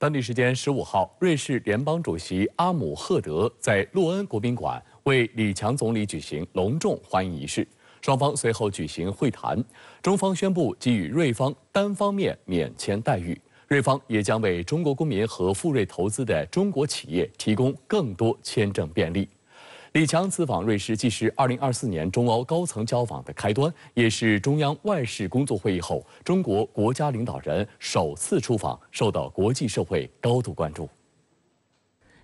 当地时间十五号，瑞士联邦主席阿姆赫德在洛恩国宾馆为李强总理举行隆重欢迎仪式。双方随后举行会谈，中方宣布给予瑞方单方面免签待遇，瑞方也将为中国公民和赴瑞投资的中国企业提供更多签证便利。李强此访瑞士，既是2024年中欧高层交往的开端，也是中央外事工作会议后中国国家领导人首次出访，受到国际社会高度关注。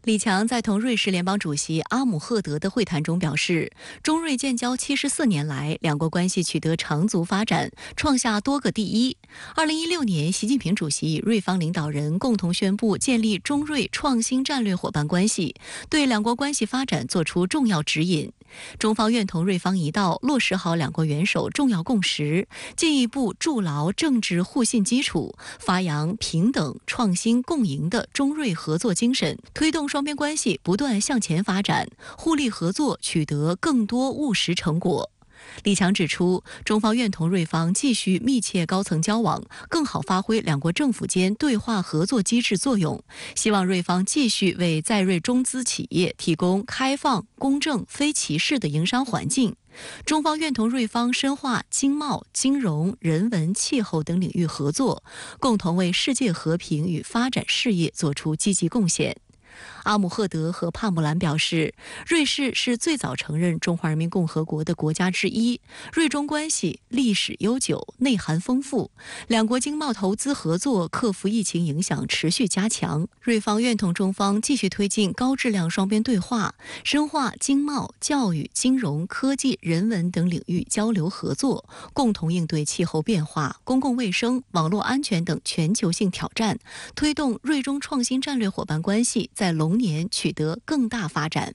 李强在同瑞士联邦主席阿姆赫德的会谈中表示，中瑞建交七十四年来，两国关系取得长足发展，创下多个第一。二零一六年，习近平主席与瑞方领导人共同宣布建立中瑞创新战略伙伴关系，对两国关系发展作出重要指引。中方愿同瑞方一道落实好两国元首重要共识，进一步筑牢政治互信基础，发扬平等、创新、共赢的中瑞合作精神，推动。双边关系不断向前发展，互利合作取得更多务实成果。李强指出，中方愿同瑞方继续密切高层交往，更好发挥两国政府间对话合作机制作用。希望瑞方继续为在瑞中资企业提供开放、公正、非歧视的营商环境。中方愿同瑞方深化经贸、金融、人文、气候等领域合作，共同为世界和平与发展事业作出积极贡献。阿姆赫德和帕姆兰表示，瑞士是最早承认中华人民共和国的国家之一。瑞中关系历史悠久，内涵丰富，两国经贸投资合作克服疫情影响持续加强。瑞方愿同中方继续推进高质量双边对话，深化经贸、教育、金融、科技、人文等领域交流合作，共同应对气候变化、公共卫生、网络安全等全球性挑战，推动瑞中创新战略伙伴关系在龙。年取得更大发展，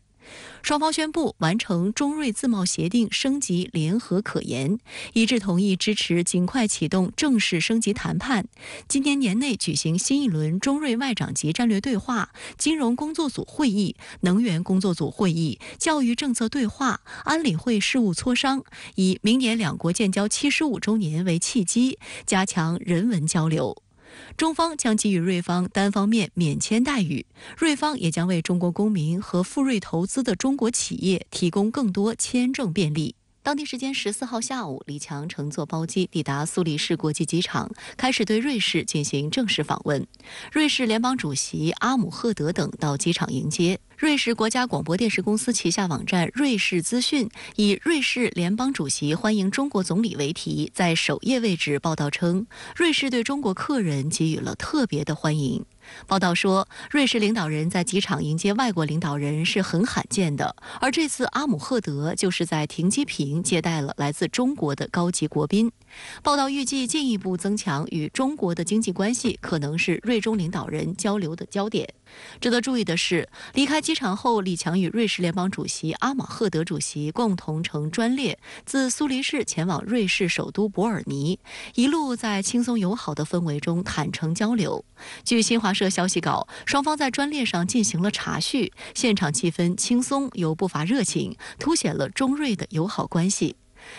双方宣布完成中瑞自贸协定升级联合可研，一致同意支持尽快启动正式升级谈判。今年年内举行新一轮中瑞外长级战略对话、金融工作组会议、能源工作组会议、教育政策对话、安理会事务磋商，以明年两国建交七十五周年为契机，加强人文交流。中方将给予瑞方单方面免签待遇，瑞方也将为中国公民和赴瑞投资的中国企业提供更多签证便利。当地时间十四号下午，李强乘坐包机抵达苏黎世国际机场，开始对瑞士进行正式访问。瑞士联邦主席阿姆赫德等到机场迎接。瑞士国家广播电视公司旗下网站《瑞士资讯》以“瑞士联邦主席欢迎中国总理”为题，在首页位置报道称，瑞士对中国客人给予了特别的欢迎。报道说，瑞士领导人在机场迎接外国领导人是很罕见的，而这次阿姆赫德就是在停机坪接待了来自中国的高级国宾。报道预计，进一步增强与中国的经济关系，可能是瑞中领导人交流的焦点。值得注意的是，离开机场后，李强与瑞士联邦主席阿马赫德主席共同乘专列自苏黎世前往瑞士首都伯尔尼，一路在轻松友好的氛围中坦诚交流。据新华社消息稿，双方在专列上进行了茶叙，现场气氛轻松又不乏热情，凸显了中瑞的友好关系。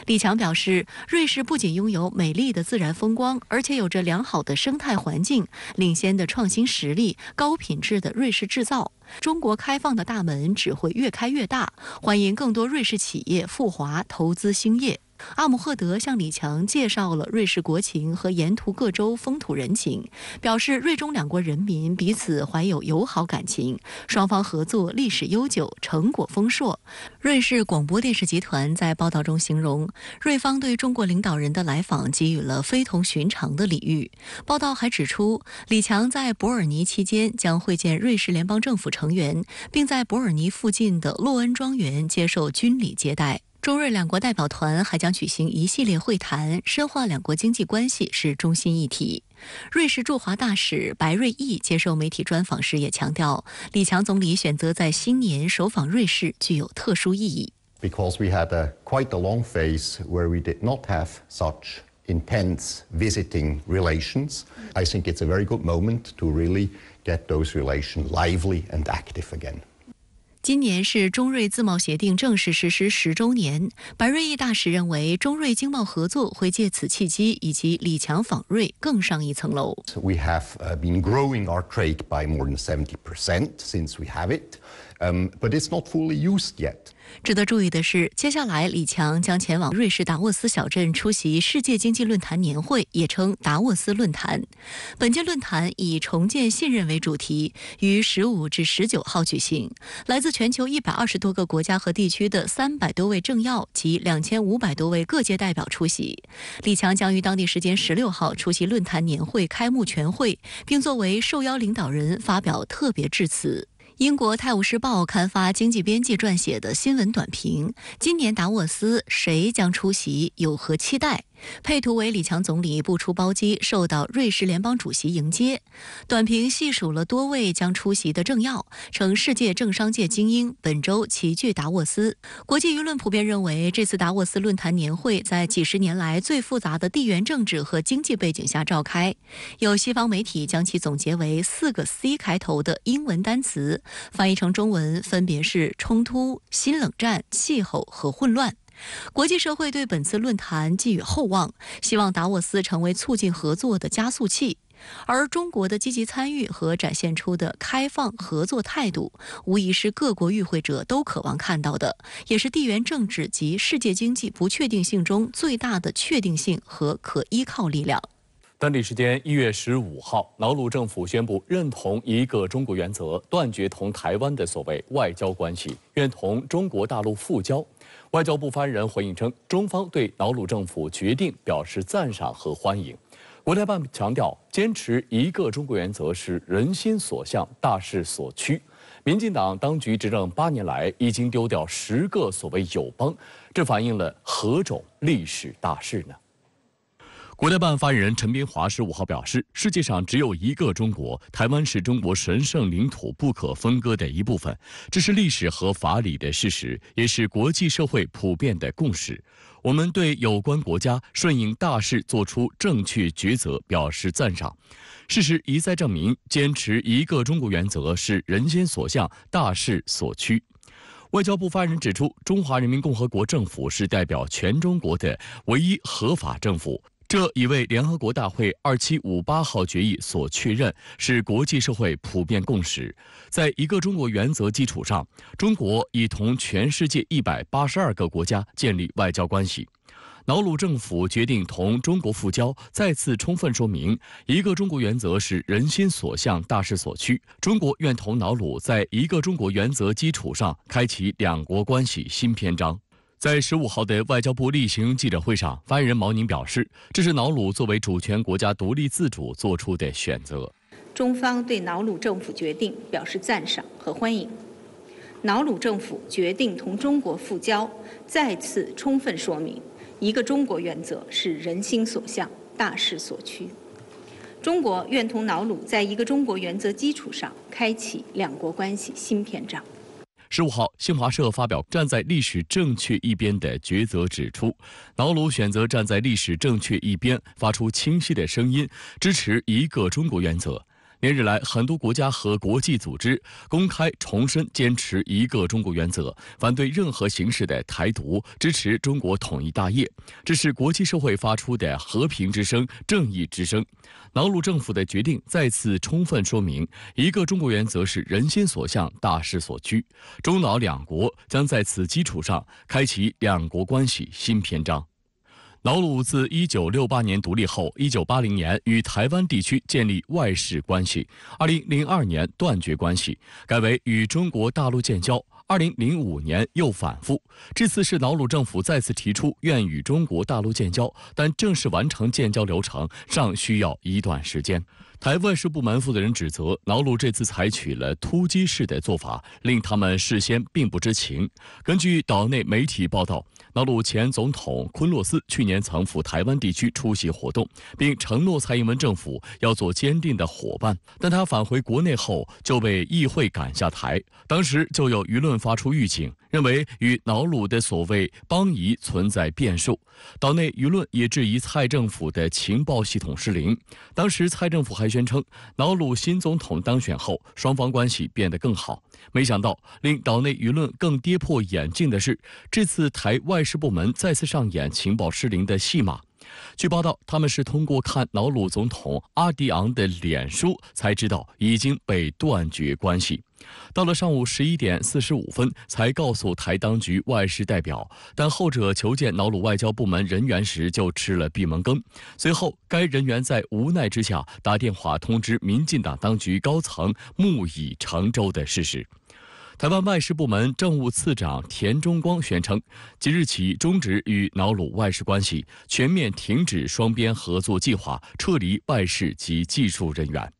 李强表示，瑞士不仅拥有美丽的自然风光，而且有着良好的生态环境、领先的创新实力、高品质的瑞士制造。中国开放的大门只会越开越大，欢迎更多瑞士企业赴华投资兴业。阿姆赫德向李强介绍了瑞士国情和沿途各州风土人情，表示瑞中两国人民彼此怀有友好感情，双方合作历史悠久，成果丰硕。瑞士广播电视集团在报道中形容，瑞方对中国领导人的来访给予了非同寻常的礼遇。报道还指出，李强在伯尔尼期间将会见瑞士联邦政府成员，并在伯尔尼附近的洛恩庄园接受军礼接待。中瑞两国代表团还将举行一系列会谈，深化两国经济关系是中心议题。瑞士驻华大使白瑞义接受媒体专访时也强调，李强总理选择在新年首访瑞士具有特殊意义。Because we had a quite a long phase where we did not have such intense visiting relations, I think it's a very good moment to really get those relations lively and active again. 今年是中瑞自贸协定正式实施十周年。白瑞毅大使认为，中瑞经贸合作会借此契机，以及李强访瑞更上一层楼。值得注意的是，接下来李强将前往瑞士达沃斯小镇出席世界经济论坛年会，也称达沃斯论坛。本届论坛以“重建信任”为主题，于十五至十九号举行。来自全球一百二十多个国家和地区的三百多位政要及两千五百多位各界代表出席。李强将于当地时间十六号出席论坛年会开幕全会，并作为受邀领导人发表特别致辞。英国《泰晤士报》刊发经济编辑撰写的新闻短评：今年达沃斯，谁将出席？有何期待？配图为李强总理步出包机，受到瑞士联邦主席迎接。短评细数了多位将出席的政要，称世界政商界精英本周齐聚达沃斯。国际舆论普遍认为，这次达沃斯论坛年会在几十年来最复杂的地缘政治和经济背景下召开，有西方媒体将其总结为四个 C 开头的英文单词，翻译成中文分别是冲突、新冷战、气候和混乱。国际社会对本次论坛寄予厚望，希望达沃斯成为促进合作的加速器。而中国的积极参与和展现出的开放合作态度，无疑是各国与会者都渴望看到的，也是地缘政治及世界经济不确定性中最大的确定性和可依靠力量。当地时间一月十五号，老鲁政府宣布认同一个中国原则，断绝同台湾的所谓外交关系，愿同中国大陆复交。外交部发言人回应称，中方对瑙鲁政府决定表示赞赏和欢迎。国台办强调，坚持一个中国原则是人心所向、大势所趋。民进党当局执政八年来，已经丢掉十个所谓友邦，这反映了何种历史大势呢？国台办发言人陈斌华十五号表示：“世界上只有一个中国，台湾是中国神圣领土不可分割的一部分，这是历史和法理的事实，也是国际社会普遍的共识。我们对有关国家顺应大势做出正确抉择表示赞赏。事实一再证明，坚持一个中国原则是人心所向、大势所趋。”外交部发言人指出：“中华人民共和国政府是代表全中国的唯一合法政府。”这已为联合国大会二七五八号决议所确认，是国际社会普遍共识。在一个中国原则基础上，中国已同全世界一百八十二个国家建立外交关系。瑙鲁政府决定同中国复交，再次充分说明一个中国原则是人心所向、大势所趋。中国愿同瑙鲁在一个中国原则基础上开启两国关系新篇章。在十五号的外交部例行记者会上，发言人毛宁表示，这是瑙鲁作为主权国家独立自主做出的选择。中方对瑙鲁政府决定表示赞赏和欢迎。瑙鲁政府决定同中国复交，再次充分说明一个中国原则是人心所向、大势所趋。中国愿同瑙鲁在一个中国原则基础上开启两国关系新篇章。十五号，新华社发表《站在历史正确一边的抉择》指出，瑙鲁选择站在历史正确一边，发出清晰的声音，支持一个中国原则。连日来，很多国家和国际组织公开重申坚持一个中国原则，反对任何形式的台独，支持中国统一大业，这是国际社会发出的和平之声、正义之声。瑙鲁政府的决定再次充分说明，一个中国原则是人心所向、大势所趋。中老两国将在此基础上开启两国关系新篇章。老鲁自一九六八年独立后，一九八零年与台湾地区建立外事关系，二零零二年断绝关系，改为与中国大陆建交。二零零五年又反复，这次是老鲁政府再次提出愿与中国大陆建交，但正式完成建交流程尚需要一段时间。台外事部门负责人指责，瑙鲁这次采取了突击式的做法，令他们事先并不知情。根据岛内媒体报道，瑙鲁前总统昆洛斯去年曾赴台湾地区出席活动，并承诺蔡英文政府要做坚定的伙伴，但他返回国内后就被议会赶下台。当时就有舆论发出预警。认为与瑙鲁的所谓邦谊存在变数，岛内舆论也质疑蔡政府的情报系统失灵。当时蔡政府还宣称，瑙鲁新总统当选后，双方关系变得更好。没想到，令岛内舆论更跌破眼镜的是，这次台外事部门再次上演情报失灵的戏码。据报道，他们是通过看瑙鲁总统阿迪昂的脸书才知道已经被断绝关系。到了上午十一点四十五分，才告诉台当局外事代表，但后者求见瑙鲁外交部门人员时就吃了闭门羹。随后，该人员在无奈之下打电话通知民进党当局高层木已成舟的事实。台湾外事部门政务次长田中光宣称，即日起终止与瑙鲁外事关系，全面停止双边合作计划，撤离外事及技术人员。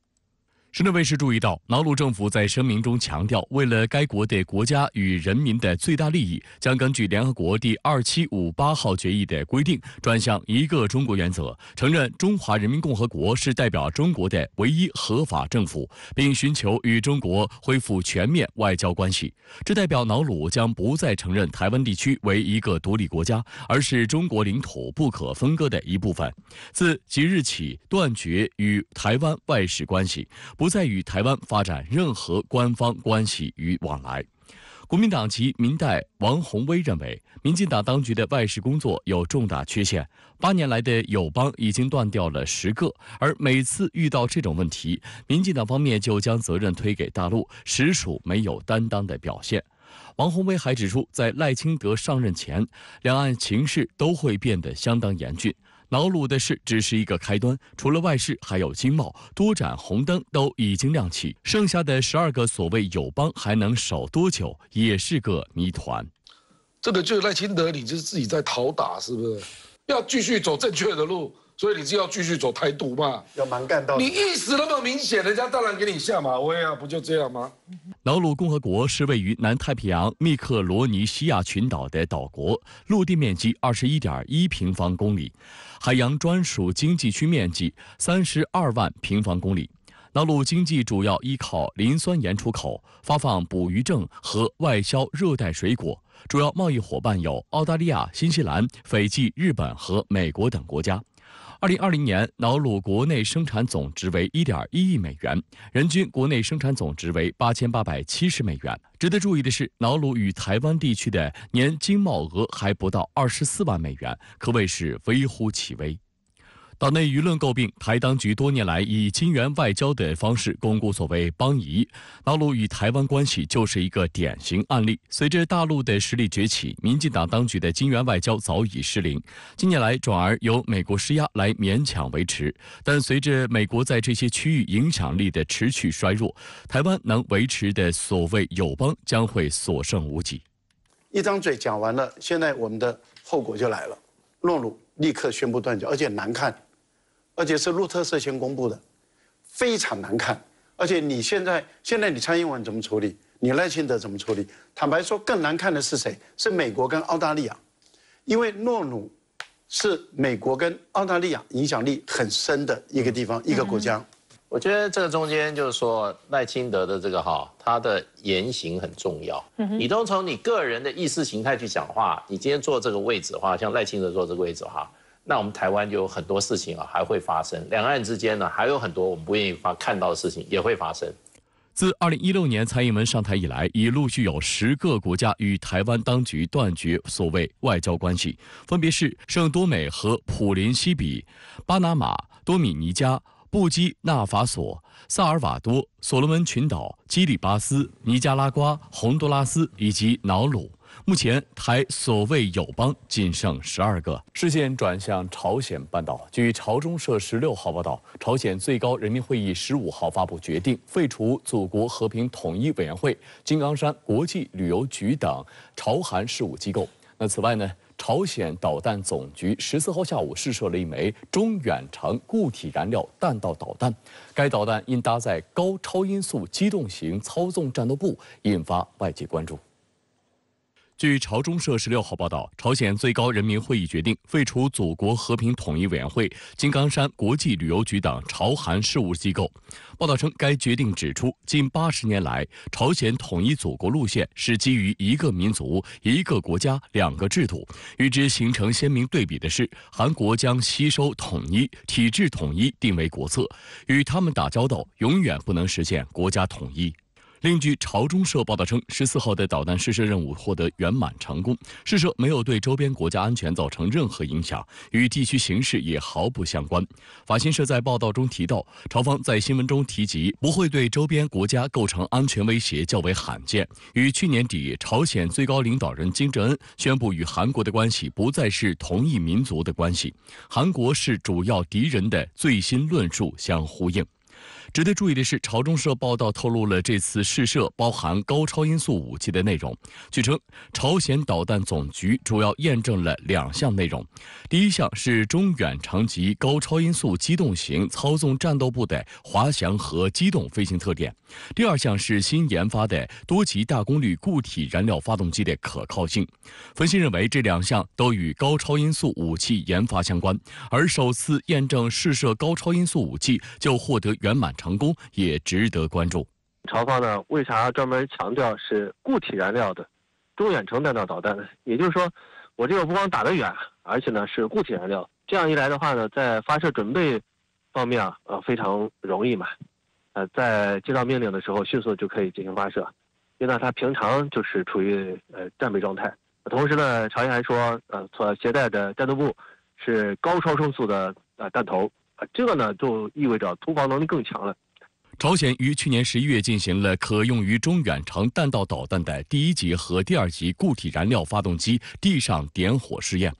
深圳卫视注意到，瑙鲁政府在声明中强调，为了该国的国家与人民的最大利益，将根据联合国第二七五八号决议的规定，转向一个中国原则，承认中华人民共和国是代表中国的唯一合法政府，并寻求与中国恢复全面外交关系。这代表瑙鲁将不再承认台湾地区为一个独立国家，而是中国领土不可分割的一部分。自即日起，断绝与台湾外事关系。不再与台湾发展任何官方关系与往来。国民党籍民代王宏威认为，民进党当局的外事工作有重大缺陷。八年来的友邦已经断掉了十个，而每次遇到这种问题，民进党方面就将责任推给大陆，实属没有担当的表现。王宏威还指出，在赖清德上任前，两岸情势都会变得相当严峻。老鲁的事只是一个开端，除了外事，还有经贸，多盏红灯都已经亮起，剩下的十二个所谓友邦还能守多久，也是个谜团。这个就是赖清德，你就是自己在讨打，是不是？要继续走正确的路。所以你就要继续走台独嘛？要蛮干到底。你意思那么明显，人家当然给你下马威啊！不就这样吗？瑙鲁共和国是位于南太平洋密克罗尼西亚群岛的岛国，陆地面积二十一点一平方公里，海洋专属经济区面积三十二万平方公里。瑙鲁经济主要依靠磷酸盐出口、发放捕鱼证和外销热带水果。主要贸易伙伴有澳大利亚、新西兰、斐济、日本和美国等国家。二零二零年，瑙鲁国内生产总值为一点一亿美元，人均国内生产总值为八千八百七十美元。值得注意的是，瑙鲁与台湾地区的年经贸额还不到二十四万美元，可谓是微乎其微。岛内舆论诟病，台当局多年来以金元外交的方式巩固所谓邦谊，大陆与台湾关系就是一个典型案例。随着大陆的实力崛起，民进党当局的金元外交早已失灵，近年来转而由美国施压来勉强维持。但随着美国在这些区域影响力的持续衰弱，台湾能维持的所谓友邦将会所剩无几。一张嘴讲完了，现在我们的后果就来了，落伍。立刻宣布断交，而且难看，而且是路特社先公布的，非常难看。而且你现在，现在你蔡英文怎么处理？你赖清德怎么处理？坦白说，更难看的是谁？是美国跟澳大利亚，因为诺鲁是美国跟澳大利亚影响力很深的一个地方，一个国家。我觉得这个中间就是说赖清德的这个哈，他的言行很重要。你都从你个人的意识形态去讲话，你今天坐这个位置的话，像赖清德坐这个位置哈，那我们台湾就有很多事情啊还会发生。两岸之间呢还有很多我们不愿意发看到的事情也会发生。自二零一六年蔡英文上台以来，已陆续有十个国家与台湾当局断绝所谓外交关系，分别是圣多美和普林西比、巴拿马、多米尼加。布基纳法索、萨尔瓦多、所罗门群岛、基里巴斯、尼加拉瓜、洪都拉斯以及瑙鲁，目前台所谓友邦仅剩十二个。事件转向朝鲜半岛。据朝中社十六号报道，朝鲜最高人民会议十五号发布决定，废除祖国和平统一委员会、金刚山国际旅游局等朝韩事务机构。那此外呢？朝鲜导弹总局十四号下午试射了一枚中远程固体燃料弹道导弹，该导弹因搭载高超音速机动型操纵战斗部，引发外界关注。据朝中社十六号报道，朝鲜最高人民会议决定废除祖国和平统一委员会、金刚山国际旅游局等朝韩事务机构。报道称，该决定指出，近八十年来，朝鲜统一祖国路线是基于一个民族、一个国家、两个制度。与之形成鲜明对比的是，韩国将吸收统一体制统一定为国策，与他们打交道永远不能实现国家统一。另据朝中社报道称，十四号的导弹试射任务获得圆满成功，试射没有对周边国家安全造成任何影响，与地区形势也毫不相关。法新社在报道中提到，朝方在新闻中提及不会对周边国家构成安全威胁较为罕见，与去年底朝鲜最高领导人金正恩宣布与韩国的关系不再是同一民族的关系，韩国是主要敌人的最新论述相呼应。值得注意的是，朝中社报道透露了这次试射包含高超音速武器的内容。据称，朝鲜导弹总局主要验证了两项内容：第一项是中远长级高超音速机动型操纵战斗部的滑翔和机动飞行特点；第二项是新研发的多级大功率固体燃料发动机的可靠性。分析认为，这两项都与高超音速武器研发相关，而首次验证试射高超音速武器就获得圆满。成功也值得关注。朝方呢，为啥专门强调是固体燃料的中远程弹道导弹？呢？也就是说，我这个不光打得远，而且呢是固体燃料。这样一来的话呢，在发射准备方面啊，呃，非常容易嘛。呃，在接到命令的时候，迅速就可以进行发射，因为呢，它平常就是处于呃战备状态。同时呢，朝鲜还说，呃，所携带的战斗部是高超声速的呃弹头。这个呢，就意味着突防能力更强了。朝鲜于去年十一月进行了可用于中远程弹道导弹的第一级和第二级固体燃料发动机地上点火试验，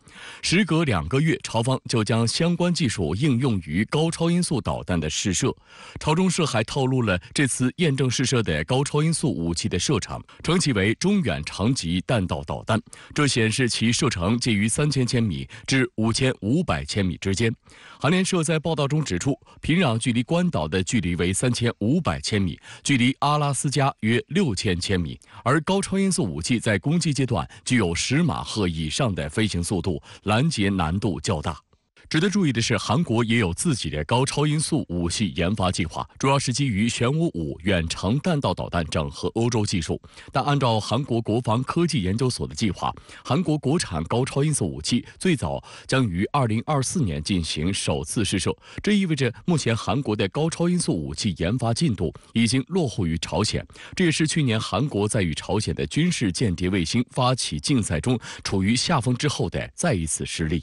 时隔两个月，朝方就将相关技术应用于高超音速导弹的试射。朝中社还透露了这次验证试射的高超音速武器的射程，称其为中远程级弹道导弹，这显示其射程介于三千千米至五千五百千米之间。韩联社在报道中指出，平壤距离关岛的距离为三千。五百千米，距离阿拉斯加约六千千米，而高超音速武器在攻击阶段具有十马赫以上的飞行速度，拦截难度较大。值得注意的是，韩国也有自己的高超音速武器研发计划，主要是基于“玄武五”远程弹道导弹整合欧洲技术。但按照韩国国防科技研究所的计划，韩国国产高超音速武器最早将于二零二四年进行首次试射。这意味着，目前韩国的高超音速武器研发进度已经落后于朝鲜。这也是去年韩国在与朝鲜的军事间谍卫星发起竞赛中处于下风之后的再一次失利。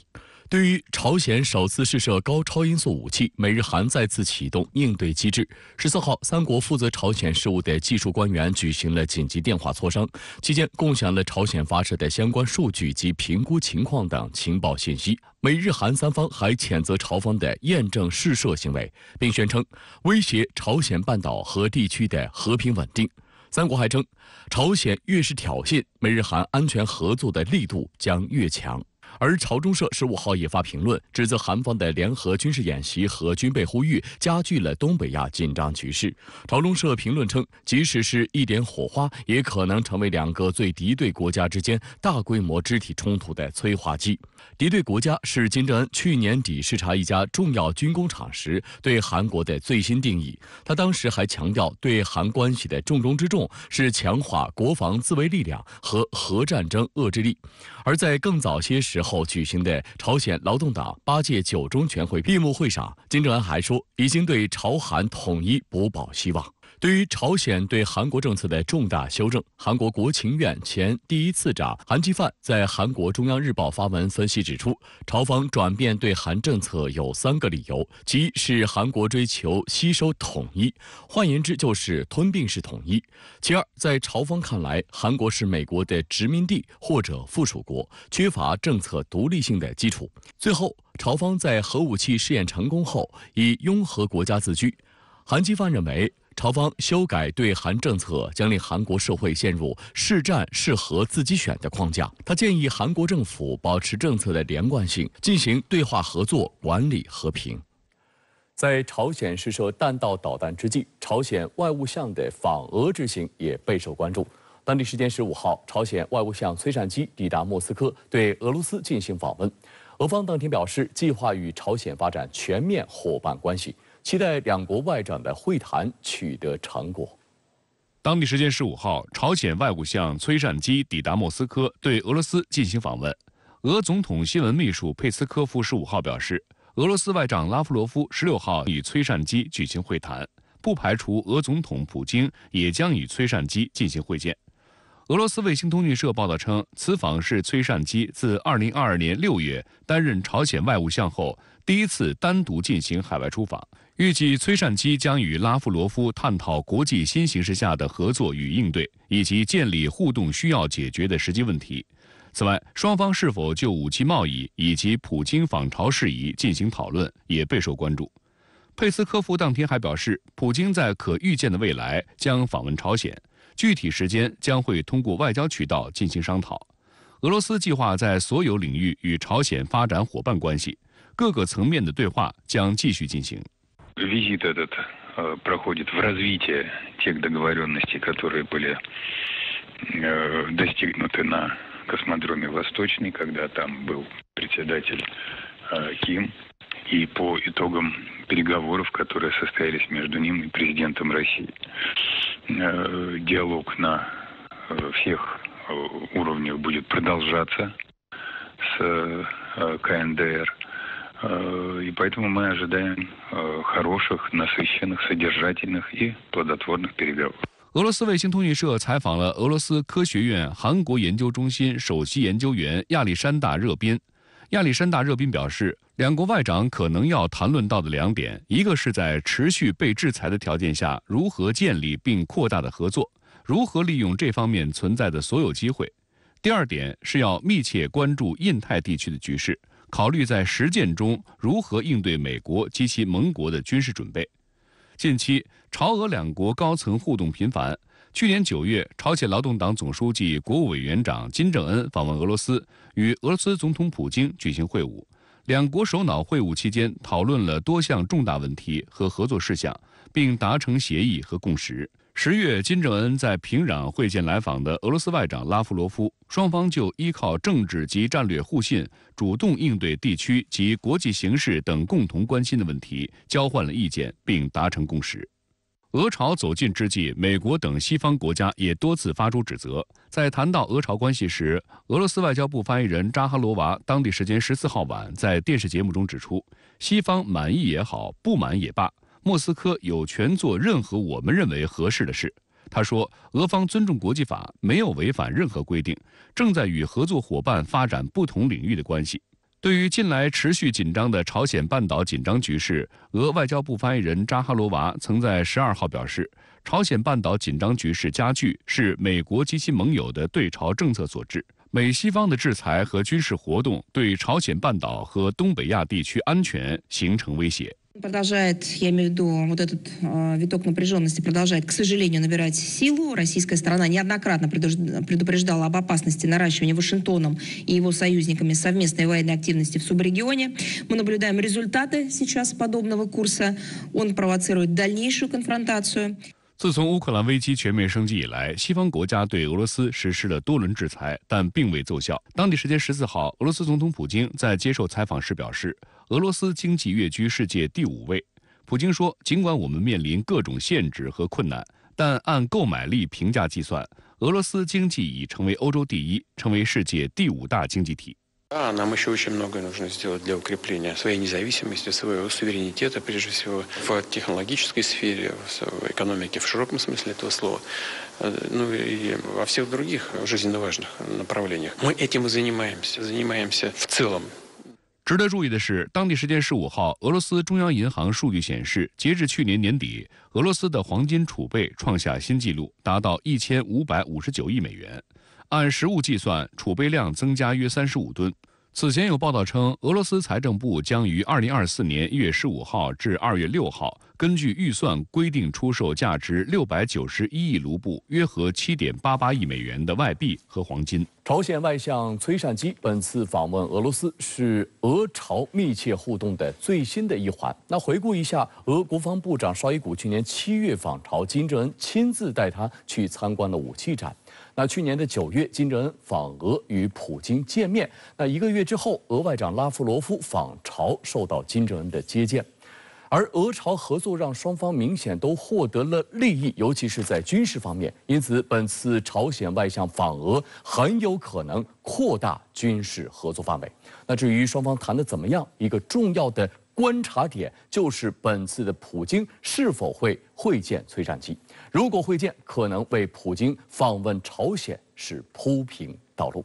对于朝鲜首次试射高超音速武器，美日韩再次启动应对机制。十四号，三国负责朝鲜事务的技术官员举行了紧急电话磋商，期间共享了朝鲜发射的相关数据及评估情况等情报信息。美日韩三方还谴责朝方的验证试射行为，并宣称威胁朝鲜半岛和地区的和平稳定。三国还称，朝鲜越是挑衅，美日韩安全合作的力度将越强。而朝中社十五号也发评论，指责韩方的联合军事演习和军备呼吁加剧了东北亚紧张局势。朝中社评论称，即使是一点火花，也可能成为两个最敌对国家之间大规模肢体冲突的催化剂。敌对国家是金正恩去年底视察一家重要军工厂时对韩国的最新定义。他当时还强调，对韩关系的重中之重是强化国防自卫力量和核战争遏制力。而在更早些时，后举行的朝鲜劳动党八届九中全会闭幕会上，金正恩还说：“已经对朝韩统一不抱希望。”对于朝鲜对韩国政策的重大修正，韩国国情院前第一次长韩基范在韩国中央日报发文分析指出，朝方转变对韩政策有三个理由：，其一是韩国追求吸收统一，换言之就是吞并式统一；其二，在朝方看来，韩国是美国的殖民地或者附属国，缺乏政策独立性的基础；最后，朝方在核武器试验成功后以拥核国家自居。韩基范认为。朝方修改对韩政策将令韩国社会陷入是战是和自己选的框架。他建议韩国政府保持政策的连贯性，进行对话合作管理和平。在朝鲜试射弹道导弹之际，朝鲜外务相的访俄之行也备受关注。当地时间十五号，朝鲜外务相崔善基抵达莫斯科，对俄罗斯进行访问。俄方当天表示，计划与朝鲜发展全面伙伴关系。期待两国外长的会谈取得成果。当地时间十五号，朝鲜外务相崔善基抵达莫斯科，对俄罗斯进行访问。俄总统新闻秘书佩斯科夫十五号表示，俄罗斯外长拉夫罗夫十六号与崔善基举行会谈，不排除俄总统普京也将与崔善基进行会见。俄罗斯卫星通讯社报道称，此访是崔善基自二零二二年六月担任朝鲜外务相后第一次单独进行海外出访。预计崔善基将与拉夫罗夫探讨国际新形势下的合作与应对，以及建立互动需要解决的实际问题。此外，双方是否就武器贸易以及普京访朝事宜进行讨论也备受关注。佩斯科夫当天还表示，普京在可预见的未来将访问朝鲜，具体时间将会通过外交渠道进行商讨。俄罗斯计划在所有领域与朝鲜发展伙伴关系，各个层面的对话将继续进行。визит этот э, проходит в развитие тех договоренностей, которые были э, достигнуты на космодроме «Восточный», когда там был председатель э, Ким. И по итогам переговоров, которые состоялись между ним и президентом России. Диалог на всех уровнях будет продолжаться с КНДР. 俄罗斯卫星通讯社采访了俄罗斯科学院韩国研究中心首席研究员亚历山大热宾。亚历山大热宾表示，两国外长可能要谈论到的两点：一个是在持续被制裁的条件下如何建立并扩大的合作，如何利用这方面存在的所有机会；第二点是要密切关注印太地区的局势。考虑在实践中如何应对美国及其盟国的军事准备。近期，朝俄两国高层互动频繁。去年九月，朝鲜劳动党总书记、国务委员长金正恩访问俄罗斯，与俄罗斯总统普京举行会晤。两国首脑会晤期间，讨论了多项重大问题和合作事项，并达成协议和共识。十月，金正恩在平壤会见来访的俄罗斯外长拉夫罗夫，双方就依靠政治及战略互信，主动应对地区及国际形势等共同关心的问题交换了意见，并达成共识。俄朝走近之际，美国等西方国家也多次发出指责。在谈到俄朝关系时，俄罗斯外交部发言人扎哈罗娃当地时间十四号晚在电视节目中指出，西方满意也好，不满也罢。莫斯科有权做任何我们认为合适的事，他说，俄方尊重国际法，没有违反任何规定，正在与合作伙伴发展不同领域的关系。对于近来持续紧张的朝鲜半岛紧张局势，俄外交部发言人扎哈罗娃曾在十二号表示，朝鲜半岛紧张局势加剧是美国及其盟友的对朝政策所致，美西方的制裁和军事活动对朝鲜半岛和东北亚地区安全形成威胁。Продолжает, я имею в виду, вот этот э, виток напряженности продолжает, к сожалению, набирать силу. Российская сторона неоднократно предупреждала об опасности наращивания Вашингтоном и его союзниками совместной военной активности в субрегионе. Мы наблюдаем результаты сейчас подобного курса. Он провоцирует дальнейшую конфронтацию. 自从乌克兰危机全面升级以来，西方国家对俄罗斯实施了多轮制裁，但并未奏效。当地时间十四号，俄罗斯总统普京在接受采访时表示，俄罗斯经济跃居世界第五位，普京说：“尽管我们面临各种限制和困难，但按购买力评价计算，俄罗斯经济已成为欧洲第一，成为世界第五大经济体。”我们还有很多需要做来巩固我们的独立性、我们的主权性，首先在技术领域、在经济领域，在广义上的这个领域，还有在其他所有重要的方面。我们正在从事这些，从事整体。值得注意的是，当地时间十五号，俄罗斯中央银行数据显示，截至去年年底，俄罗斯的黄金储备创下新纪录，达到一千五百五十九亿美元，按实物计算，储备量增加约三十五吨。此前有报道称，俄罗斯财政部将于二零二四年一月十五号至二月六号，根据预算规定出售价值六百九十一亿卢布（约合七点八八亿美元）的外币和黄金。朝鲜外相崔善基本次访问俄罗斯是俄朝密切互动的最新的一环。那回顾一下，俄国防部长绍伊古去年七月访朝，金正恩亲自带他去参观了武器展。那去年的九月，金正恩访俄与普京见面。那一个月之后，俄外长拉夫罗夫访朝，受到金正恩的接见。而俄朝合作让双方明显都获得了利益，尤其是在军事方面。因此，本次朝鲜外相访俄很有可能扩大军事合作范围。那至于双方谈的怎么样，一个重要的。观察点就是本次的普京是否会会见崔善基。如果会见，可能为普京访问朝鲜是铺平道路。